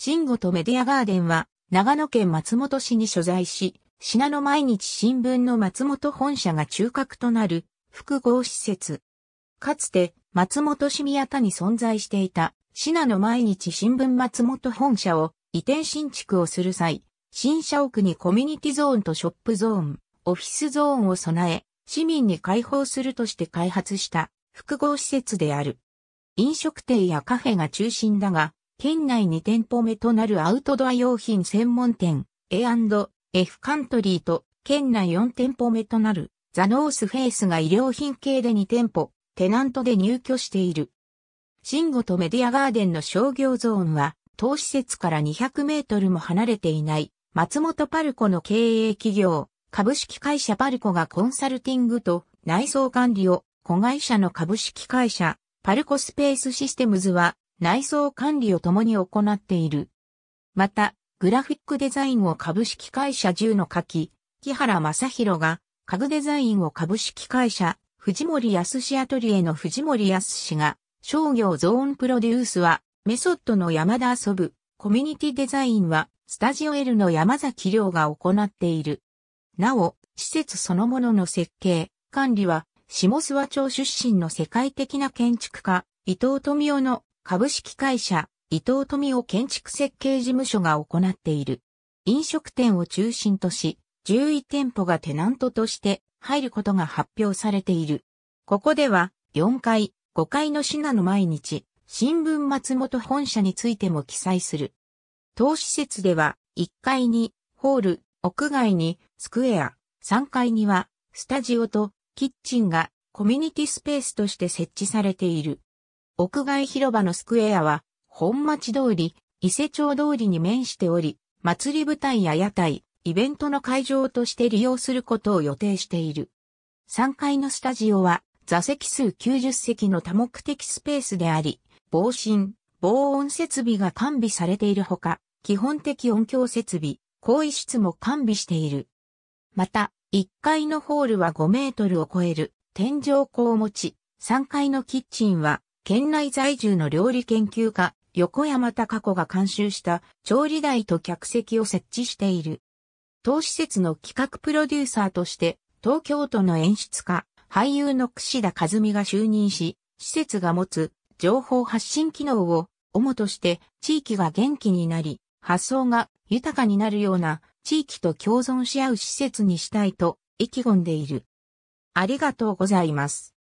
シンゴとメディアガーデンは、長野県松本市に所在し、品の毎日新聞の松本本社が中核となる複合施設。かつて、松本市宮田に存在していた、品の毎日新聞松本本社を移転新築をする際、新社屋にコミュニティゾーンとショップゾーン、オフィスゾーンを備え、市民に開放するとして開発した複合施設である。飲食店やカフェが中心だが、県内2店舗目となるアウトドア用品専門店 A&F カントリーと県内4店舗目となるザノースフェイスが医療品系で2店舗、テナントで入居している。シンゴとメディアガーデンの商業ゾーンは、当施設から200メートルも離れていない、松本パルコの経営企業、株式会社パルコがコンサルティングと内装管理を、子会社の株式会社、パルコスペースシステムズは、内装管理を共に行っている。また、グラフィックデザインを株式会社10のき、木原正宏が、家具デザインを株式会社、藤森康アトリエの藤森康が、商業ゾーンプロデュースは、メソッドの山田遊ぶ、コミュニティデザインは、スタジオ L の山崎亮が行っている。なお、施設そのものの設計、管理は、下諏訪町出身の世界的な建築家、伊藤富夫の株式会社、伊藤富夫建築設計事務所が行っている。飲食店を中心とし、11店舗がテナントとして入ることが発表されている。ここでは、4階、5階の品の毎日、新聞松本本社についても記載する。当施設では、1階にホール、屋外にスクエア、3階にはスタジオとキッチンがコミュニティスペースとして設置されている。屋外広場のスクエアは、本町通り、伊勢町通りに面しており、祭り舞台や屋台、イベントの会場として利用することを予定している。3階のスタジオは、座席数90席の多目的スペースであり、防振、防音設備が完備されているほか、基本的音響設備、更衣室も完備している。また、1階のホールは5メートルを超える天井高を持ち、3階のキッチンは県内在住の料理研究家、横山隆子が監修した調理台と客席を設置している。当施設の企画プロデューサーとして、東京都の演出家、俳優の櫛田和美が就任し、施設が持つ情報発信機能を主として地域が元気になり、発想が豊かになるような地域と共存し合う施設にしたいと意気込んでいる。ありがとうございます。